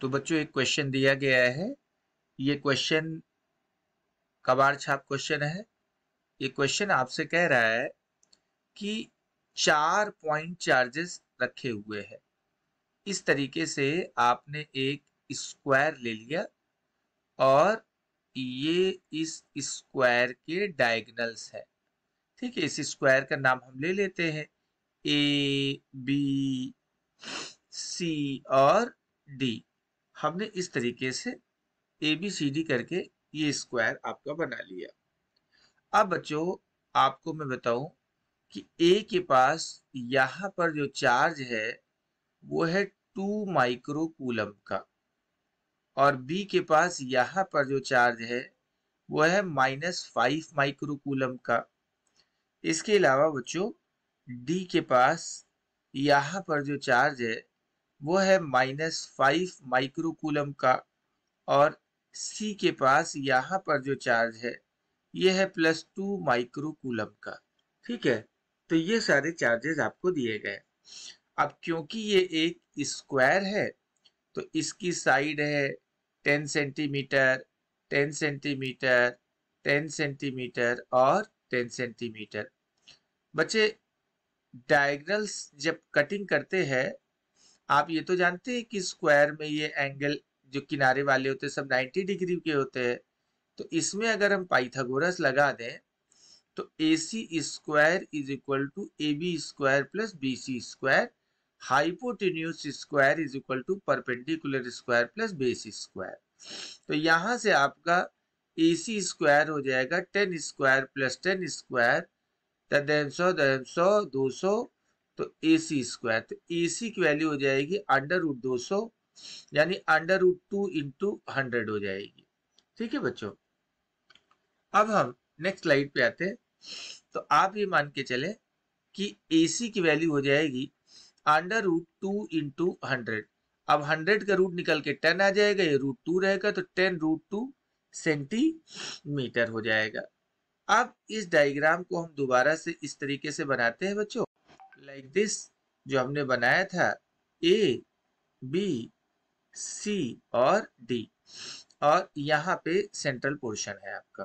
तो बच्चों एक क्वेश्चन दिया गया है ये क्वेश्चन कबाड़ छाप क्वेश्चन है ये क्वेश्चन आपसे कह रहा है कि चार पॉइंट चार्जेस रखे हुए हैं इस तरीके से आपने एक स्क्वायर ले लिया और ये इस स्क्वायर के डायगनल्स है ठीक है इस स्क्वायर का नाम हम ले लेते हैं ए बी सी और डी हमने इस तरीके से ए बी सी डी करके ये स्क्वायर आपका बना लिया अब बच्चों आपको मैं बताऊं कि ए के पास यहाँ पर जो चार्ज है वो है टू माइक्रो कूलम का और बी के पास यहाँ पर जो चार्ज है वो है माइनस फाइव माइक्रो कूलम का इसके अलावा बच्चों डी के पास यहाँ पर जो चार्ज है वो है माइनस फाइव माइक्रोकूलम का और सी के पास यहाँ पर जो चार्ज है ये है प्लस टू माइक्रोकूलम का ठीक है तो ये सारे चार्जेस आपको दिए गए अब क्योंकि ये एक स्क्वायर है तो इसकी साइड है ten centimetre ten centimetre ten centimetre और टेन सेंटीमीटर बच्चे डायगनल्स जब कटिंग करते हैं आप ये तो जानते हैं कि स्क्वायर में ये एंगल जो किनारे वाले होते हैं सब 90 डिग्री के होते हैं तो इसमें अगर हम पाइथागोरस लगा दें तो A C square is equal to A B square plus B C square hypotenuse square is equal to perpendicular square plus base square तो यहाँ से आपका ए सी स्क्वायर हो जाएगा ten square plus ten square सौ सौ दो सौ तो ए सी स्क्वायर तो ए सी की वैल्यू हो जाएगी अंडर रूट दो सौ यानी under root two into hundred हो जाएगी ठीक है बच्चों अब हम नेक्स्ट स्लाइड पे आते हैं तो आप ये मान के चले कि ए सी की वैल्यू हो जाएगी under root two into hundred अब हंड्रेड का रूट निकल के टेन आ जाएगा ये रूट टू रहेगा तो टेन रूट टू सेंटीमीटर हो जाएगा अब इस डायग्राम को हम दोबारा से इस तरीके से बनाते हैं बच्चों लाइक दिस जो हमने बनाया था ए बी सी और डी और यहाँ पे सेंट्रल पोर्शन है आपका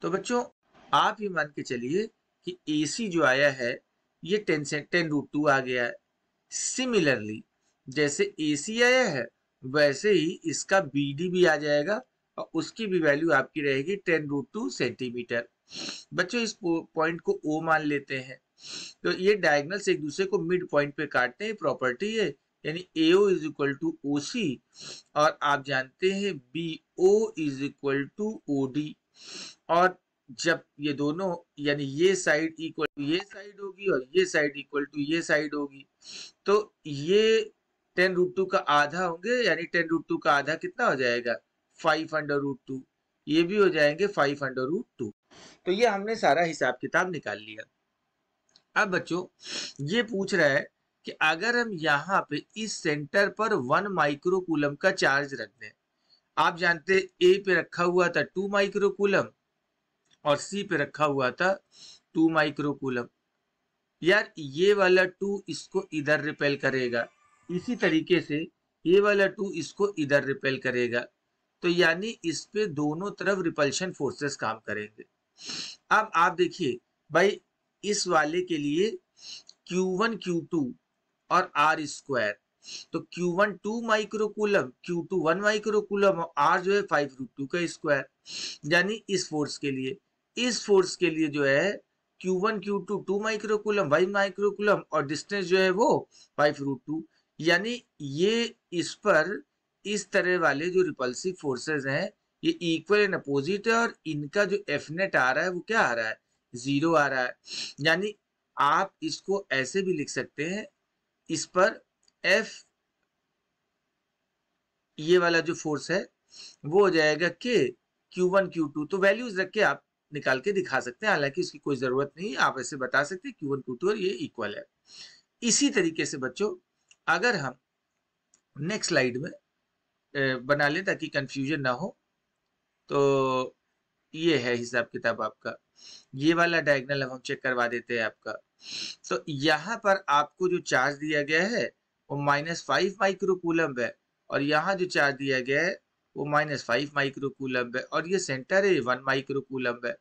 तो बच्चों आप ये मान के चलिए कि ए सी जो आया है ये टेन से टेन रूट टू आ गया है सिमिलरली जैसे ए सी आया है वैसे ही इसका बी डी भी आ जाएगा और उसकी भी वैल्यू आपकी रहेगी टेन रूट टू सेंटीमीटर बच्चों इस पॉइंट को ओ मान लेते हैं तो ये डायगनल्स एक दूसरे को मिड पॉइंट पे काटते हैं प्रॉपर्टी है यानी A is equal to O C और आप जानते हैं B O is equal to O D और जब ये दोनों यानी ये साइड इक्वल टू ये साइड होगी और ये साइड इक्वल टू ये साइड होगी तो ये टेन रूट टू का आधा होंगे यानी टेन रूट टू का आधा कितना हो जाएगा फाइव अंडर रूट टू ये भी हो जाएंगे फाइव अंडर रूट टू तो ये हमने सारा हिसाब किताब निकाल लिया अब बच्चों ये पूछ रहा है कि अगर हम यहाँ पे इस सेंटर पर वन माइक्रोकूलम का चार्ज रख दें आप जानते ए पे रखा हुआ था टू माइक्रोकूलम और सी पे रखा हुआ था टू माइक्रोकूलम यार ये वाला टू इसको इधर रिपेल करेगा इसी तरीके से ये वाला टू इसको इधर रिपेल करेगा तो यानी इस पे दोनों तरफ रिपल्शन फोर्सेस काम करेंगे अब आप देखिए भाई इस वाले के लिए Q1 Q2 और R स्क्वायर तो Q1 2 माइक्रोकूलम Q2 1 माइक्रोकूलम और R जो है फाइव रूट टू का स्क्वायर यानी इस फोर्स के लिए इस फोर्स के लिए जो है Q1 Q2 2 माइक्रोकूलम 5 माइक्रोकूलम और डिस्टेंस जो है वो फाइव रूट टू यानी ये इस पर इस तरह वाले जो रिपल्सिव फोर्सेज हैं ये इक्वल एंड अपोजिट है और इनका जो एफनेट आ रहा है वो क्या आ रहा है जीरो आ रहा है यानी आप इसको ऐसे भी लिख सकते हैं इस पर एफ ये वाला जो फोर्स है वो हो जाएगा के क्यू वन क्यू टू तो वैल्यूज रख के आप निकाल के दिखा सकते हैं हालांकि इसकी कोई जरूरत नहीं आप ऐसे बता सकते क्यू वन क्यू टू और ये इक्वल है इसी तरीके से बच्चों अगर हम नेक्स्ट स्लाइड में बना लें ताकि कंफ्यूजन ना हो तो ये है हिसाब किताब आपका ये वाला डायगनल हम चेक करवा देते हैं आपका तो यहाँ पर आपको जो चार्ज दिया गया है वो माइनस फाइव माइक्रोकूलम्ब है और यहाँ जो चार्ज दिया गया है वो माइनस फाइव माइक्रोकूलम्ब है और ये सेंटर है वन माइक्रोकूलम्ब है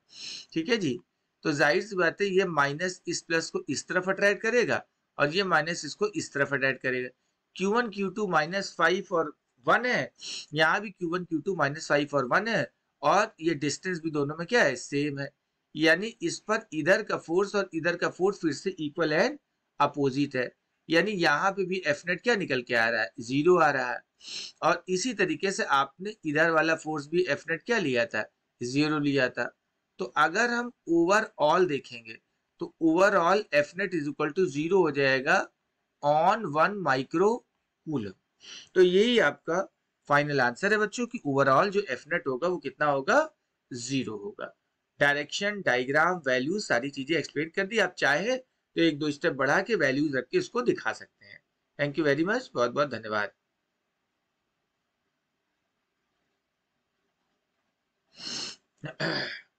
ठीक है जी तो जाहिर सी बात है ये माइनस इस प्लस को इस तरफ अट्रैक्ट करेगा और ये माइनस इसको इस तरफ अट्रैक्ट करेगा Q1 Q2 माइनस फाइव और वन है यहाँ भी Q1 Q2 माइनस फाइव और वन है और ये डिस्टेंस भी दोनों में क्या है सेम है यानी इस पर इधर का फोर्स और इधर का फोर्स फिर से इक्वल एंड अपोजिट है यानी यहाँ पे भी एफ नेट क्या निकल के आ रहा है जीरो आ रहा है और इसी तरीके से आपने इधर वाला फोर्स भी एफ नेट क्या लिया था जीरो लिया था तो अगर हम ओवरऑल देखेंगे तो overall F net is equal to zero हो जाएगा ऑन वन माइक्रो कूलम तो यही आपका फाइनल आंसर है बच्चों कि ओवरऑल जो नेट होगा वो कितना होगा जीरो होगा डायरेक्शन डायग्राम वैल्यू सारी चीजें एक्सप्लेन कर दी आप चाहे तो एक दो स्टेप बढ़ा के वैल्यूज रख के इसको दिखा सकते हैं थैंक यू वेरी मच बहुत बहुत धन्यवाद Ahem.